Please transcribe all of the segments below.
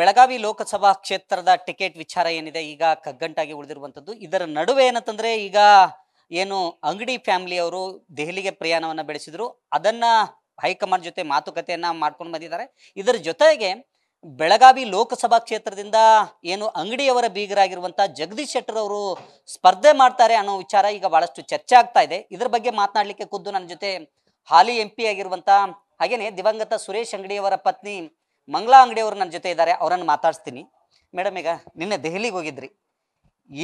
ಬೆಳಗಾವಿ ಲೋಕಸಭಾ ಕ್ಷೇತ್ರದ ಟಿಕೆಟ್ ವಿಚಾರ ಏನಿದೆ ಈಗ ಕಗ್ಗಂಟಾಗಿ ಉಳಿದಿರುವಂಥದ್ದು ಇದರ ನಡುವೆ ಏನಂತಂದ್ರೆ ಈಗ ಏನು ಅಂಗಡಿ ಫ್ಯಾಮಿಲಿ ಅವರು ದೆಹಲಿಗೆ ಪ್ರಯಾಣವನ್ನು ಬೆಳೆಸಿದ್ರು ಅದನ್ನ ಹೈಕಮಾಂಡ್ ಜೊತೆ ಮಾತುಕತೆಯನ್ನ ಮಾಡ್ಕೊಂಡು ಬಂದಿದ್ದಾರೆ ಇದರ ಜೊತೆಗೆ ಬೆಳಗಾವಿ ಲೋಕಸಭಾ ಕ್ಷೇತ್ರದಿಂದ ಏನು ಅಂಗಡಿಯವರ ಬೀಗರಾಗಿರುವಂತಹ ಜಗದೀಶ್ ಶೆಟ್ಟರ್ ಅವರು ಸ್ಪರ್ಧೆ ಮಾಡ್ತಾರೆ ಅನ್ನೋ ವಿಚಾರ ಈಗ ಬಹಳಷ್ಟು ಚರ್ಚೆ ಆಗ್ತಾ ಇದೆ ಇದರ ಬಗ್ಗೆ ಮಾತನಾಡಲಿಕ್ಕೆ ಖುದ್ದು ನನ್ನ ಜೊತೆ ಹಾಲಿ ಎಂ ಪಿ ಆಗಿರುವಂತಹ ಹಾಗೇನೆ ದಿವಂಗತ ಸುರೇಶ್ ಅಂಗಡಿಯವರ ಪತ್ನಿ ಮಂಗಳಾ ಅಂಗಡಿಯವರು ನನ್ನ ಜೊತೆ ಇದ್ದಾರೆ ಅವರನ್ನು ಮಾತಾಡಿಸ್ತೀನಿ ಮೇಡಮ್ ಈಗ ನಿನ್ನೆ ದೆಹಲಿಗೆ ಹೋಗಿದ್ರಿ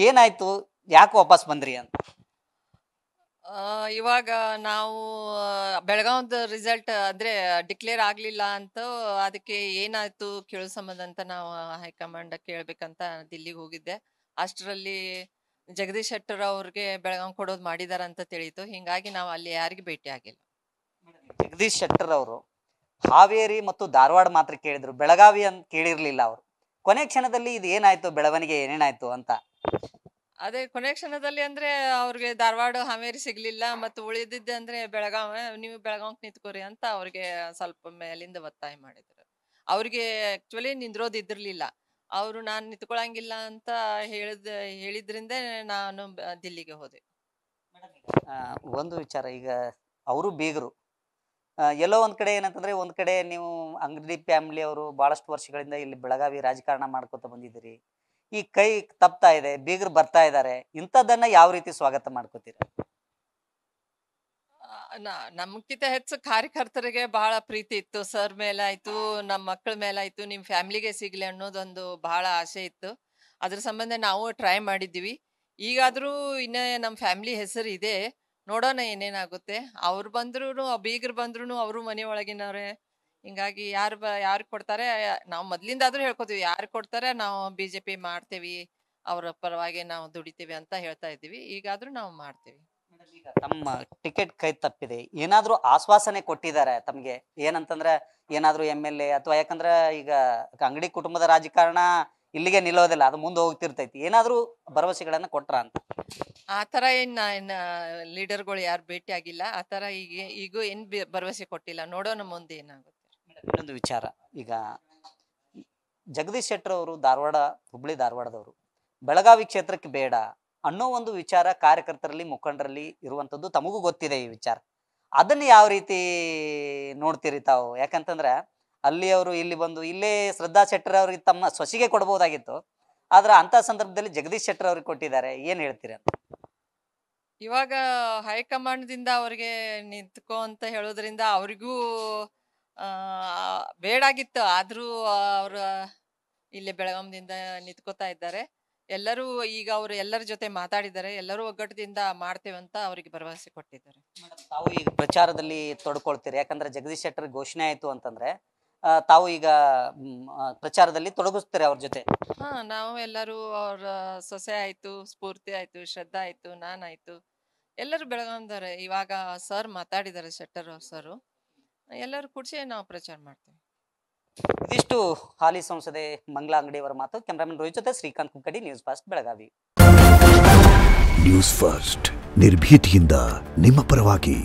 ಏನಾಯ್ತು ಯಾಕೆ ವಾಪಸ್ ಬಂದ್ರಿ ಅಂತ ಇವಾಗ ನಾವು ಬೆಳಗಾವ್ದ ರಿಸಲ್ಟ್ ಅಂದ್ರೆ ಡಿಕ್ಲೇರ್ ಆಗ್ಲಿಲ್ಲ ಅಂತ ಅದಕ್ಕೆ ಏನಾಯ್ತು ಕೇಳೋ ಸಂಬಂಧ ಅಂತ ನಾವು ಹೈಕಮಾಂಡ್ ಕೇಳ್ಬೇಕಂತ ದಿಲ್ಲಿಗೆ ಹೋಗಿದ್ದೆ ಅಷ್ಟರಲ್ಲಿ ಜಗದೀಶ್ ಶೆಟ್ಟರ್ ಅವ್ರಿಗೆ ಬೆಳಗಾವ್ ಕೊಡೋದು ಮಾಡಿದಾರ ಅಂತ ತಿಳಿತು ಹಿಂಗಾಗಿ ನಾವು ಅಲ್ಲಿ ಯಾರಿಗೂ ಭೇಟಿ ಆಗಿಲ್ಲ ಜಗದೀಶ್ ಶೆಟ್ಟರ್ ಅವರು ಹಾವೇರಿ ಮತ್ತು ಧಾರವಾಡ ಮಾತ್ರ ಕೇಳಿದ್ರು ಬೆಳಗಾವಿ ಅಂತ ಕೇಳಿರ್ಲಿಲ್ಲ ಅವರು ಕೊನೆ ಕ್ಷಣದಲ್ಲಿ ಇದು ಏನಾಯ್ತು ಬೆಳವಣಿಗೆ ಏನೇನಾಯ್ತು ಅಂತ ಅದೇ ಕೊನೆ ಕ್ಷಣದಲ್ಲಿ ಅಂದ್ರೆ ಅವ್ರಿಗೆ ಧಾರವಾಡ ಹಾವೇರಿ ಸಿಗ್ಲಿಲ್ಲ ಮತ್ತು ಉಳಿದಿದ್ದೆ ಅಂದ್ರೆ ಬೆಳಗಾವ ನೀವು ಬೆಳಗಾವ್ ನಿಂತ್ಕೋರಿ ಅಂತ ಅವ್ರಿಗೆ ಸ್ವಲ್ಪ ಮೇಲಿಂದ ಒತ್ತಾಯ ಮಾಡಿದ್ರು ಅವ್ರಿಗೆ ಆಕ್ಚುಲಿ ನಿಂದ್ರೋದು ಇದ್ರಲಿಲ್ಲ ಅವರು ನಾನು ನಿಂತ್ಕೊಳಂಗಿಲ್ಲ ಅಂತ ಹೇಳಿದ ಹೇಳಿದ್ರಿಂದ ನಾನು ದಿಲ್ಲಿಗೆ ಹೋದೆ ಒಂದು ವಿಚಾರ ಈಗ ಅವರು ಬೀಗರು ಎಲ್ಲೋ ಒಂದ್ ಕಡೆ ಏನಂತಂದ್ರೆ ಒಂದ್ ಕಡೆ ನೀವು ಅಂಗಡಿ ಫ್ಯಾಮಿಲಿ ಅವರು ಬಹಳಷ್ಟು ವರ್ಷಗಳಿಂದ ಇಲ್ಲಿ ಬೆಳಗಾವಿ ರಾಜಕಾರಣ ಮಾಡ್ಕೊತ ಬಂದಿದ್ದೀರಿ ಈ ಕೈ ತಪ್ತಾ ಇದೆ ಬೀಗರು ಬರ್ತಾ ಇದ್ದಾರೆ ಇಂಥದ್ದನ್ನ ಯಾವ ರೀತಿ ಸ್ವಾಗತ ಮಾಡ್ಕೋತೀರ ನಮ್ಕಿಂತ ಹೆಚ್ಚು ಕಾರ್ಯಕರ್ತರಿಗೆ ಬಹಳ ಪ್ರೀತಿ ಇತ್ತು ಸರ್ ಮೇಲಾಯ್ತು ನಮ್ಮ ಮಕ್ಕಳ ಮೇಲಾಯ್ತು ನಿಮ್ ಫ್ಯಾಮಿಲಿಗೆ ಸಿಗ್ಲಿ ಅನ್ನೋದೊಂದು ಬಹಳ ಆಸೆ ಇತ್ತು ಅದ್ರ ಸಂಬಂಧ ನಾವು ಟ್ರೈ ಮಾಡಿದ್ದೀವಿ ಈಗಾದ್ರೂ ಇನ್ನ ನಮ್ಮ ಫ್ಯಾಮಿಲಿ ಹೆಸರು ಇದೆ ನೋಡೋಣ ಏನೇನಾಗುತ್ತೆ ಅವ್ರು ಬಂದ್ರು ಬೀಗರ್ ಬಂದ್ರು ಅವರು ಮನೆ ಒಳಗಿನವ್ರೆ ಹಿಂಗಾಗಿ ಯಾರು ಬ ಯಾರು ಕೊಡ್ತಾರೆ ನಾವು ಮೊದ್ಲಿಂದಾದ್ರೂ ಹೇಳ್ಕೊತೀವಿ ಯಾರು ಕೊಡ್ತಾರೆ ನಾವು ಬಿಜೆಪಿ ಮಾಡ್ತೇವಿ ಅವರ ಪರವಾಗಿ ನಾವು ದುಡಿತೀವಿ ಅಂತ ಹೇಳ್ತಾ ಇದ್ದೀವಿ ಈಗಾದ್ರೂ ನಾವು ಮಾಡ್ತೀವಿ ಈಗ ತಮ್ಮ ಟಿಕೆಟ್ ಕೈ ತಪ್ಪಿದೆ ಏನಾದ್ರೂ ಆಶ್ವಾಸನೆ ಕೊಟ್ಟಿದ್ದಾರೆ ತಮ್ಗೆ ಏನಂತಂದ್ರೆ ಏನಾದ್ರೂ ಎಮ್ ಎಲ್ ಎ ಅಥವಾ ಯಾಕಂದ್ರೆ ಈಗ ಅಂಗಡಿ ಕುಟುಂಬದ ರಾಜಕಾರಣ ಇಲ್ಲಿಗೆ ನಿಲ್ಲೋದಿಲ್ಲ ಅದು ಮುಂದೆ ಹೋಗ್ತಿರ್ತೈತಿ ಏನಾದರೂ ಭರವಸೆಗಳನ್ನ ಕೊಟ್ರ ಅಂತ ಆ ಥರ ಏನು ಲೀಡರ್ಗಳು ಯಾರು ಭೇಟಿ ಆಗಿಲ್ಲ ಆ ಥರ ಈಗ ಈಗ ಏನು ಭರವಸೆ ಕೊಟ್ಟಿಲ್ಲ ನೋಡೋಣ ಮುಂದೆ ಏನಾಗುತ್ತೆ ಇನ್ನೊಂದು ವಿಚಾರ ಈಗ ಜಗದೀಶ್ ಶೆಟ್ಟರ್ ಅವರು ಧಾರವಾಡ ಹುಬ್ಳಿ ಧಾರವಾಡದವರು ಬೆಳಗಾವಿ ಕ್ಷೇತ್ರಕ್ಕೆ ಬೇಡ ಅನ್ನೋ ಒಂದು ವಿಚಾರ ಕಾರ್ಯಕರ್ತರಲ್ಲಿ ಮುಖಂಡರಲ್ಲಿ ಇರುವಂತದ್ದು ತಮಗೂ ಗೊತ್ತಿದೆ ಈ ವಿಚಾರ ಅದನ್ನು ಯಾವ ರೀತಿ ನೋಡ್ತೀರಿ ತಾವು ಯಾಕಂತಂದ್ರೆ ಅಲ್ಲಿ ಅವರು ಇಲ್ಲಿ ಬಂದು ಇಲ್ಲೇ ಶ್ರದ್ಧಾ ಶೆಟ್ಟರ್ ಅವರಿಗೆ ತಮ್ಮ ಸೊಸಿಗೆ ಕೊಡಬಹುದಾಗಿತ್ತು ಆದ್ರೆ ಅಂತ ಸಂದರ್ಭದಲ್ಲಿ ಜಗದೀಶ್ ಶೆಟ್ಟರ್ ಅವ್ರಿಗೆ ಕೊಟ್ಟಿದ್ದಾರೆ ಏನ್ ಹೇಳ್ತೀರಾ ಇವಾಗ ಹೈಕಮಾಂಡ್ ದಿಂದ ಅವ್ರಿಗೆ ನಿಂತ್ಕೋ ಅಂತ ಹೇಳೋದ್ರಿಂದ ಅವ್ರಿಗೂ ಬೇಡಾಗಿತ್ತು ಆದ್ರೂ ಅವ್ರ ಇಲ್ಲಿ ಬೆಳಗಾಂದಿಂದ ನಿಂತ್ಕೋತಾ ಇದ್ದಾರೆ ಎಲ್ಲರೂ ಈಗ ಅವರು ಎಲ್ಲರ ಜೊತೆ ಮಾತಾಡಿದ್ದಾರೆ ಎಲ್ಲರೂ ಒಗ್ಗಟ್ಟದಿಂದ ಮಾಡ್ತೇವೆ ಅಂತ ಅವರಿಗೆ ಭರವಸೆ ಕೊಟ್ಟಿದ್ದಾರೆ ತಾವು ಈಗ ಪ್ರಚಾರದಲ್ಲಿ ತೊಡ್ಕೊಳ್ತೀರಿ ಯಾಕಂದ್ರೆ ಜಗದೀಶ್ ಶೆಟ್ಟರ್ ಘೋಷಣೆ ಆಯ್ತು ಅಂತಂದ್ರೆ ತಾವು ಈಗ ಪ್ರಚಾರದಲ್ಲಿ ತೊಡಗಿಸ್ತಾರೆ ಅವ್ರ ಜೊತೆ ಹಾ ನಾವು ಎಲ್ಲರೂ ಅವ್ರ ಸೊಸೆ ಆಯ್ತು ಸ್ಫೂರ್ತಿ ಆಯ್ತು ಶ್ರದ್ಧಾ ಆಯ್ತು ನಾನಾಯ್ತು ಎಲ್ಲರೂ ಬೆಳಗಾಂದವ್ರೆ ಇವಾಗ ಸರ್ ಮಾತಾಡಿದ್ದಾರೆ ಶೆಟ್ಟರ್ ಸರ್ ಎಲ್ಲರೂ ಕೂಡಿಸಿ ನಾವು ಪ್ರಚಾರ ಮಾಡ್ತೀವಿ ಇದಿಷ್ಟು ಹಾಲಿ ಸಂಸದೆ ಅಂಗಡಿ ಅವರ ಮಾತು ಕ್ಯಾಮ್ರಾಮನ್ ರೋಹಿತ್ ಜೊತೆ Srikanth Kukkadi news fast Belagavi news first ನಿರ್ಭೀತಿಯಿಂದ ನಿಮ್ಮ ಪರವಾಗಿ